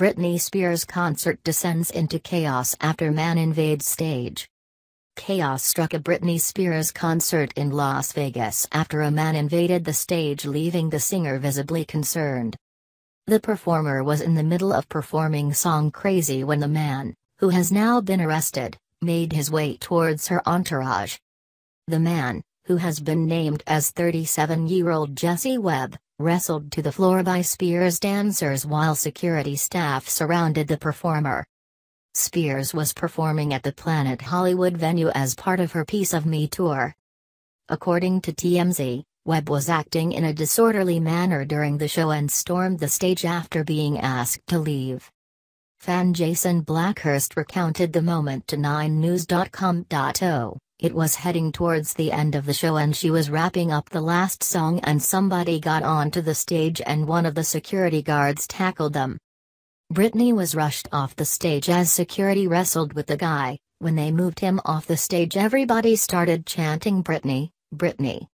Britney Spears concert descends into chaos after man invades stage. Chaos struck a Britney Spears concert in Las Vegas after a man invaded the stage leaving the singer visibly concerned. The performer was in the middle of performing song Crazy when the man, who has now been arrested, made his way towards her entourage. The man, who has been named as 37-year-old Jesse Webb, wrestled to the floor by Spears' dancers while security staff surrounded the performer. Spears was performing at the Planet Hollywood venue as part of her Piece of Me tour. According to TMZ, Webb was acting in a disorderly manner during the show and stormed the stage after being asked to leave. Fan Jason Blackhurst recounted the moment to 9 newscomau it was heading towards the end of the show and she was wrapping up the last song and somebody got onto the stage and one of the security guards tackled them. Britney was rushed off the stage as security wrestled with the guy. When they moved him off the stage everybody started chanting Britney, Britney.